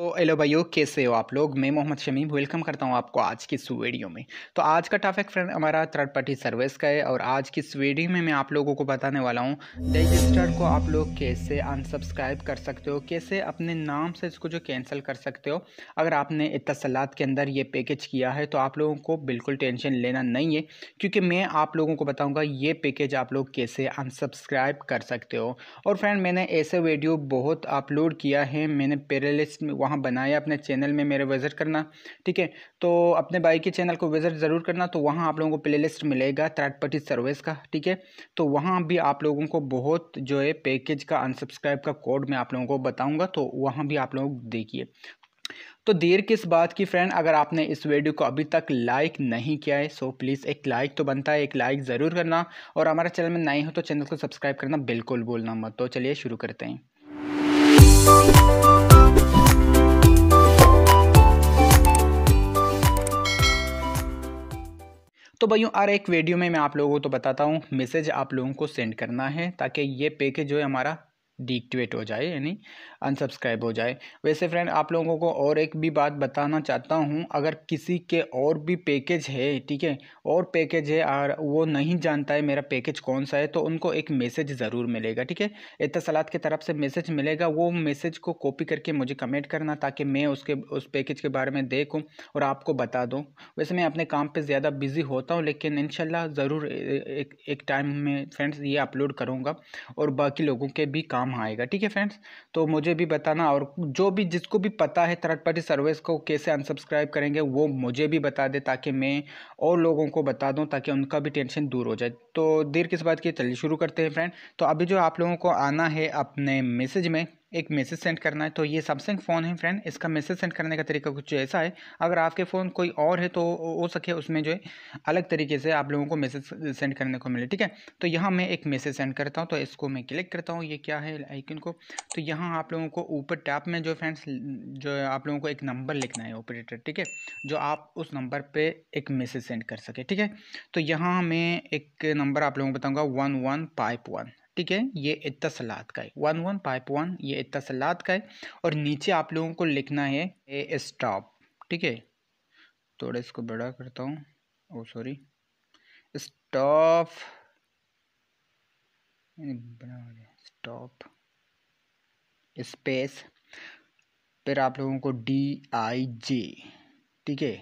तो हेलो भाइयों कैसे हो आप लोग मैं मोहम्मद शमीम वेलकम करता हूं आपको आज की इस वीडियो में तो आज का टॉपिक फ्रेंड हमारा थर्ड पार्टी सर्विस का है और आज की इस वीडियो में मैं आप लोगों को बताने वाला हूं रजिस्टर को आप लोग कैसे अनसब्सक्राइब कर सकते हो कैसे अपने नाम से इसको जो कैंसिल कर सकते हो अगर आपने इतसलात के अंदर ये पैकेज किया है तो आप लोगों को बिल्कुल टेंशन लेना नहीं है क्योंकि मैं आप लोगों को बताऊँगा ये पैकेज आप लोग कैसे अनसब्सक्राइब कर सकते हो और फ्रेंड मैंने ऐसे वीडियो बहुत अपलोड किया है मैंने पैरलिस्ट में वहाँ बनाया अपने चैनल में मेरे विज़िट करना ठीक है तो अपने भाई के चैनल को विज़िट ज़रूर करना तो वहाँ आप लोगों को प्ले मिलेगा थर्ड पार्टी सर्विस का ठीक है तो वहाँ भी आप लोगों को बहुत जो है पैकेज का अनसब्सक्राइब का कोड मैं आप लोगों को बताऊँगा तो वहाँ भी आप लोग देखिए तो देर किस बात की फ्रेंड अगर आपने इस वीडियो को अभी तक लाइक नहीं किया है सो प्लीज़ एक लाइक तो बनता है एक लाइक ज़रूर करना और हमारे चैनल में नए हो तो चैनल को सब्सक्राइब करना बिल्कुल बोलना मत तो चलिए शुरू करते हैं तो भैया और एक वीडियो में मैं आप लोगों को तो बताता हूँ मैसेज आप लोगों को सेंड करना है ताकि ये पैकेज जो है हमारा डिक्टिवेट हो जाए यानी अनसब्सक्राइब हो जाए वैसे फ्रेंड आप लोगों को और एक भी बात बताना चाहता हूँ अगर किसी के और भी पैकेज है ठीक है और पैकेज है और वो नहीं जानता है मेरा पैकेज कौन सा है तो उनको एक मैसेज ज़रूर मिलेगा ठीक है इतसलात की तरफ से मैसेज मिलेगा वो मैसेज को कॉपी करके मुझे कमेंट करना ताकि मैं उसके उस पैकेज के बारे में देखूँ और आपको बता दूँ वैसे मैं अपने काम पर ज़्यादा बिज़ी होता हूँ लेकिन इन ज़रूर एक एक टाइम में फ्रेंड्स ये अपलोड करूँगा और बाकी लोगों के भी काम काम आएगा ठीक है फ्रेंड्स तो मुझे भी बताना और जो भी जिसको भी पता है थर्ड पार्टी सर्विस को कैसे अनसब्सक्राइब करेंगे वो मुझे भी बता दे ताकि मैं और लोगों को बता दूँ ताकि उनका भी टेंशन दूर हो जाए तो देर किस बात की चलिए शुरू करते हैं फ्रेंड तो अभी जो आप लोगों को आना है अपने मैसेज में एक मैसेज सेंड करना है तो ये सैमसंग फ़ोन है फ्रेंड इसका मैसेज सेंड करने का तरीका कुछ ऐसा है अगर आपके फ़ोन कोई और है तो हो सके उसमें जो है अलग तरीके से आप लोगों को मैसेज सेंड करने को मिले ठीक है तो यहाँ मैं एक मैसेज सेंड करता हूँ तो इसको मैं क्लिक करता हूँ ये क्या है आइकन को तो यहाँ आप लोगों को ऊपर टैप में जो फ्रेंड्स जो आप लोगों को एक नंबर लिखना है ऑपरेटर ठीक है जो आप उस नंबर पर एक मैसेज सेंड कर सके ठीक है तो यहाँ मैं एक नंबर आप लोगों को बताऊँगा वन वन पाइप वन ठीक है ये इतसलात का है वन वन पाइप वन ये इतसलात का है और नीचे आप लोगों को लिखना है ए स्टॉप ठीक है थोड़ा इसको बड़ा करता हूँ oh sorry stop stop space फिर आप लोगों को डी आई जे ठीक है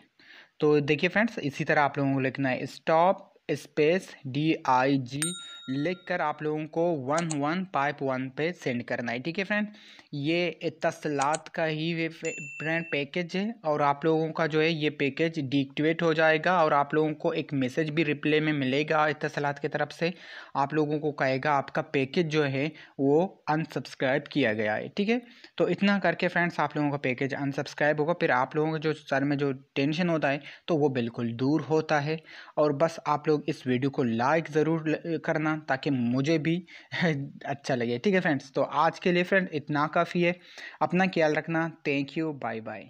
तो देखिए फ्रेंड्स इसी तरह आप लोगों को लिखना है stop space D I G लिख कर आप लोगों को वन वन पाइप वन पे सेंड करना है ठीक है फ्रेंड ये तसलात का ही फ्रेंड पैकेज है और आप लोगों का जो है ये पैकेज डीएक्टिवेट हो जाएगा और आप लोगों को एक मैसेज भी रिप्ले में मिलेगा इतसलात की तरफ से आप लोगों को कहेगा आपका पैकेज जो है वो अनसब्सक्राइब किया गया है ठीक है तो इतना करके फ्रेंड्स आप लोगों का पैकेज अनसब्सक्राइब होगा फिर आप लोगों के जो सर में जो टेंशन होता है तो वो बिल्कुल दूर होता है और बस आप लोग इस वीडियो को लाइक ज़रूर करना ताकि मुझे भी अच्छा लगे ठीक है फ्रेंड्स तो आज के लिए फ्रेंड इतना काफ़ी है अपना ख्याल रखना थैंक यू बाय बाय